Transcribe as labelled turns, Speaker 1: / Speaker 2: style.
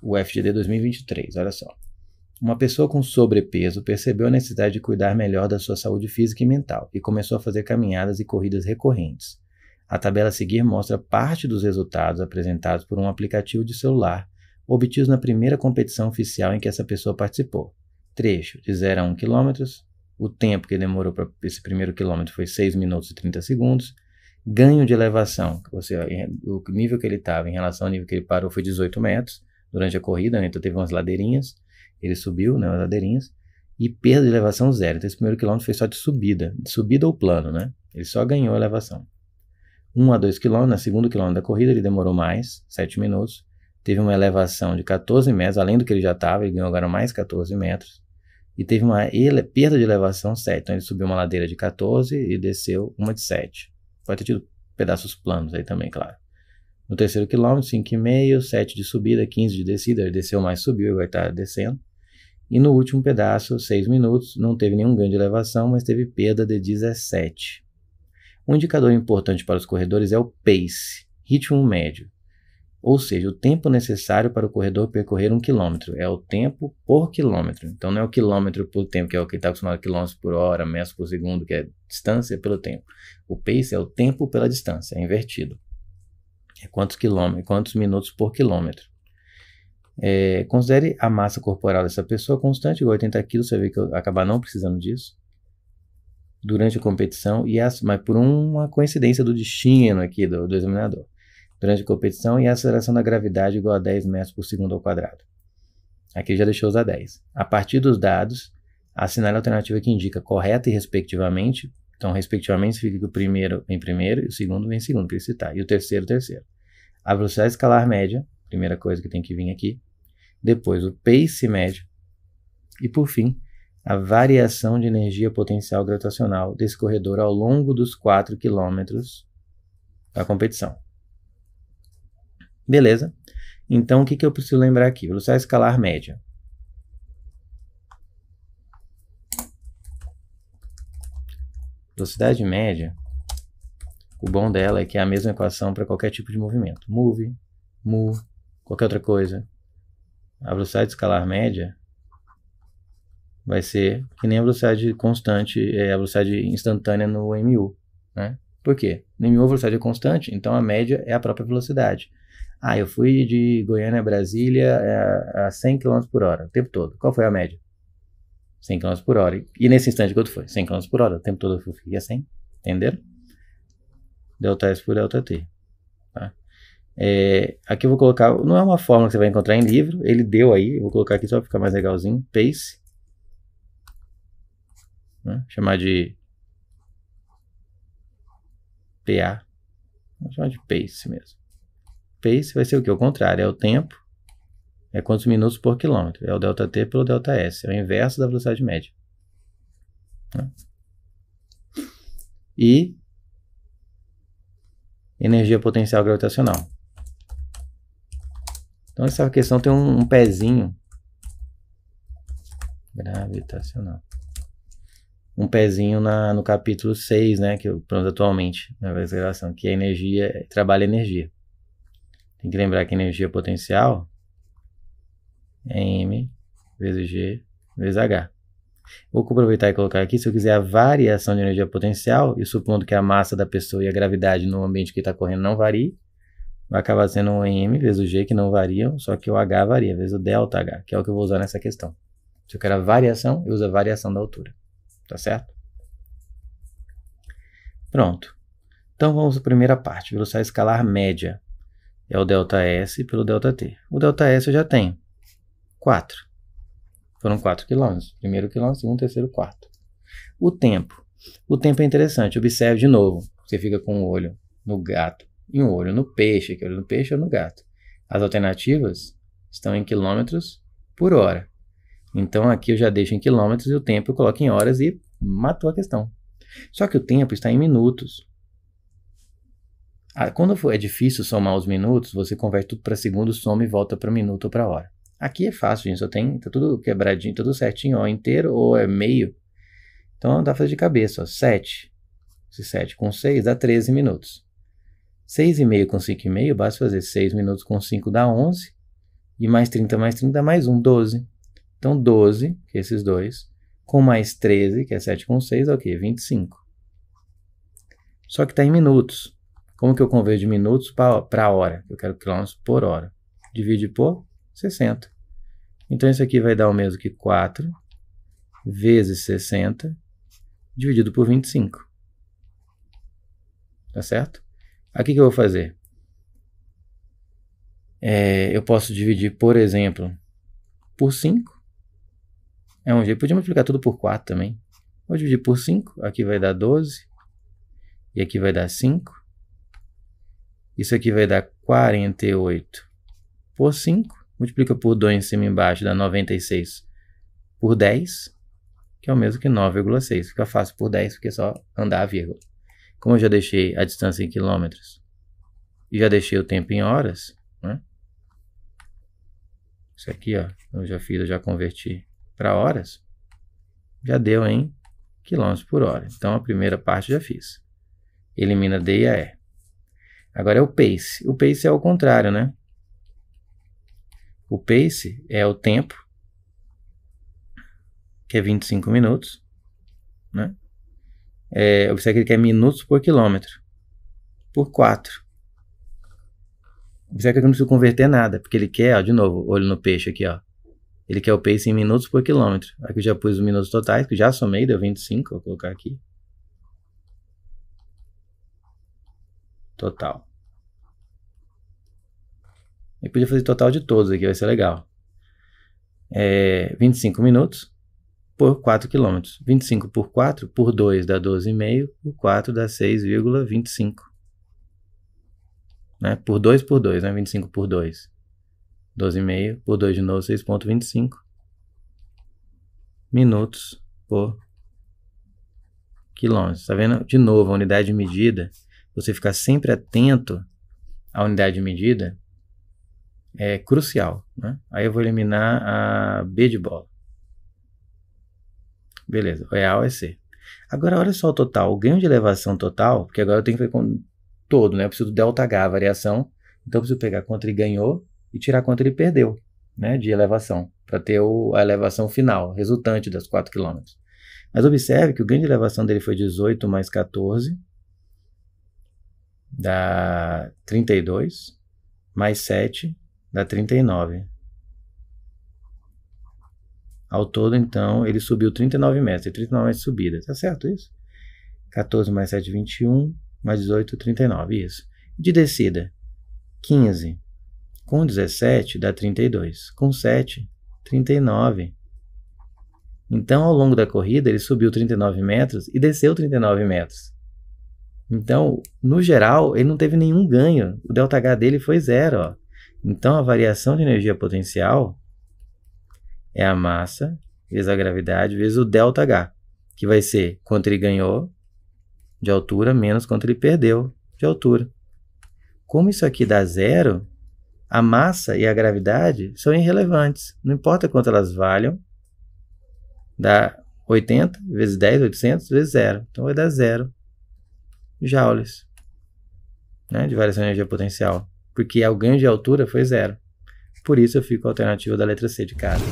Speaker 1: o FGD 2023, olha só. Uma pessoa com sobrepeso percebeu a necessidade de cuidar melhor da sua saúde física e mental e começou a fazer caminhadas e corridas recorrentes. A tabela a seguir mostra parte dos resultados apresentados por um aplicativo de celular obtidos na primeira competição oficial em que essa pessoa participou. Trecho de 0 a 1 km, o tempo que demorou para esse primeiro quilômetro foi 6 minutos e 30 segundos, ganho de elevação, ou seja, o nível que ele estava em relação ao nível que ele parou foi 18 metros, durante a corrida, né? Então teve umas ladeirinhas, ele subiu, né? umas ladeirinhas, e perda de elevação zero. Então esse primeiro quilômetro foi só de subida, de subida ou plano, né? Ele só ganhou elevação. um a dois quilômetros, na segundo quilômetro da corrida, ele demorou mais, 7 minutos. Teve uma elevação de 14 metros, além do que ele já estava, ele ganhou agora mais 14 metros. E teve uma ele, perda de elevação 7. Então ele subiu uma ladeira de 14 e desceu uma de 7. Pode ter tido pedaços planos aí também, claro. No terceiro quilômetro, 5,5, 7 de subida, 15 de descida, ele desceu mais, subiu, e vai estar tá descendo. E no último pedaço, 6 minutos, não teve nenhum ganho de elevação, mas teve perda de 17. Um indicador importante para os corredores é o pace, ritmo médio, ou seja, o tempo necessário para o corredor percorrer um quilômetro. É o tempo por quilômetro. Então não é o quilômetro por tempo, que é o que está acostumado a quilômetros por hora, metros por segundo, que é distância é pelo tempo. O pace é o tempo pela distância, é invertido. É quantos, é quantos minutos por quilômetro. É, considere a massa corporal dessa pessoa constante, igual 80 quilos, você vê que eu acabar não precisando disso. Durante a competição, e as, mas por uma coincidência do destino aqui do, do examinador. Durante a competição e a aceleração da gravidade igual a 10 metros por segundo ao quadrado. Aqui já deixou os a 10. A partir dos dados, assinale a alternativa que indica correta e respectivamente. Então, respectivamente, fica o primeiro em primeiro e o segundo em segundo, que ele tá. citar. E o terceiro, terceiro a velocidade escalar média, primeira coisa que tem que vir aqui, depois o pace médio e, por fim, a variação de energia potencial gravitacional desse corredor ao longo dos 4 quilômetros da competição. Beleza? Então, o que, que eu preciso lembrar aqui? Velocidade escalar média. Velocidade média o bom dela é que é a mesma equação para qualquer tipo de movimento. Move, move, qualquer outra coisa. A velocidade escalar média vai ser que nem a velocidade constante, é a velocidade instantânea no MU. Né? Por quê? No MU a velocidade é constante, então a média é a própria velocidade. Ah, eu fui de Goiânia a Brasília é, a, a 100 km por hora o tempo todo. Qual foi a média? 100 km por hora. E nesse instante, quanto foi? 100 km por hora. O tempo todo eu fui a 100. Entenderam? delta S por delta T. Tá? É, aqui eu vou colocar, não é uma fórmula que você vai encontrar em livro, ele deu aí, eu vou colocar aqui só para ficar mais legalzinho, pace, né? chamar de PA, vou chamar de pace mesmo. Pace vai ser o que? O contrário, é o tempo, é quantos minutos por quilômetro, é o delta T pelo delta S, é o inverso da velocidade média. Né? E energia potencial gravitacional. Então essa questão tem um, um pezinho gravitacional. Um pezinho na, no capítulo 6, né, que eu pronto atualmente, na gravação, que é energia, trabalha energia. Tem que lembrar que energia potencial é M vezes G vezes H. Vou aproveitar e colocar aqui, se eu quiser a variação de energia potencial, e supondo que a massa da pessoa e a gravidade no ambiente que está correndo não variem, vai acabar sendo um m vezes o g, que não variam, só que o h varia, vezes o delta h, que é o que eu vou usar nessa questão. Se eu quero a variação, eu uso a variação da altura. Tá certo? Pronto. Então vamos à primeira parte, velocidade escalar média. É o delta S pelo delta T. O delta S eu já tenho. 4. Foram quatro quilômetros. Primeiro quilômetro, segundo, terceiro, quarto. O tempo. O tempo é interessante. Observe de novo. Você fica com um olho no gato e um olho no peixe, que olho no peixe ou no gato. As alternativas estão em quilômetros por hora. Então aqui eu já deixo em quilômetros e o tempo eu coloco em horas e matou a questão. Só que o tempo está em minutos. Ah, quando é difícil somar os minutos, você converte tudo para segundo, soma e volta para minuto ou para hora. Aqui é fácil, gente. Só tem, tá tudo quebradinho, tudo certinho, ó. Inteiro ou é meio. Então dá pra fazer de cabeça, ó. 7. Se 7 com 6 dá 13 minutos. 6,5 com 5,5, basta fazer 6 minutos com 5 dá 11. E mais 30 mais 30 dá mais 1, 12. Então 12, que é esses dois, com mais 13, que é 7 com 6, é o quê? 25. Só que tá em minutos. Como que eu converto de minutos para hora? Eu quero quilômetros por hora. Divide por 60. Então, isso aqui vai dar o mesmo que 4 vezes 60 dividido por 25. Tá certo? Aqui que eu vou fazer? É, eu posso dividir, por exemplo, por 5. É um jeito. Podia multiplicar tudo por 4 também. Vou dividir por 5. Aqui vai dar 12. E aqui vai dar 5. Isso aqui vai dar 48 por 5 multiplica por 2 em cima e embaixo, dá 96 por 10, que é o mesmo que 9,6. Fica fácil por 10, porque é só andar a vírgula. Como eu já deixei a distância em quilômetros e já deixei o tempo em horas, né? Isso aqui, ó, eu já fiz, eu já converti para horas, já deu em quilômetros por hora. Então a primeira parte já fiz. Elimina D e a E. Agora é o pace. O pace é o contrário, né? O pace é o tempo, que é 25 minutos, né? É, observe que ele é quer minutos por quilômetro, por 4. Observe que eu não preciso converter nada, porque ele quer, ó, de novo, olho no peixe aqui, ó. Ele quer o pace em minutos por quilômetro. Aqui eu já pus os minutos totais, que já somei, deu 25, vou colocar aqui. Total. Eu podia fazer total de todos aqui, vai ser legal. É, 25 minutos por 4 km. 25 por 4 por 2 dá 12,5, por 4 dá 6,25. Né? Por 2 por 2, né? 25 por 2. 12,5 por 2 de novo, 6,25 minutos por quilômetro. Está vendo? De novo, a unidade de medida, você ficar sempre atento à unidade de medida é crucial. Né? Aí eu vou eliminar a B de bola. Beleza, é o real é C. Agora olha só o total, o ganho de elevação total, porque agora eu tenho que ver com todo, né? Eu preciso do ΔH, a variação. Então eu preciso pegar quanto ele ganhou e tirar quanto ele perdeu, né? De elevação, para ter o, a elevação final, resultante das 4 km. Mas observe que o ganho de elevação dele foi 18 mais 14, dá 32, mais 7, dá 39. Ao todo, então, ele subiu 39 metros, 39 metros de subida, tá certo isso? 14 mais 7, 21, mais 18, 39, isso. De descida, 15. Com 17 dá 32, com 7, 39. Então, ao longo da corrida, ele subiu 39 metros e desceu 39 metros. Então, no geral, ele não teve nenhum ganho. O ΔH dele foi zero. Ó. Então, a variação de energia potencial é a massa vezes a gravidade vezes o delta H, que vai ser quanto ele ganhou de altura menos quanto ele perdeu de altura. Como isso aqui dá zero, a massa e a gravidade são irrelevantes. Não importa quanto elas valham, dá 80 vezes 10, 800 vezes zero. Então vai dar zero joules né, de variação de energia potencial porque é o ganho de altura foi zero. Por isso eu fico com a alternativa da letra C de casa.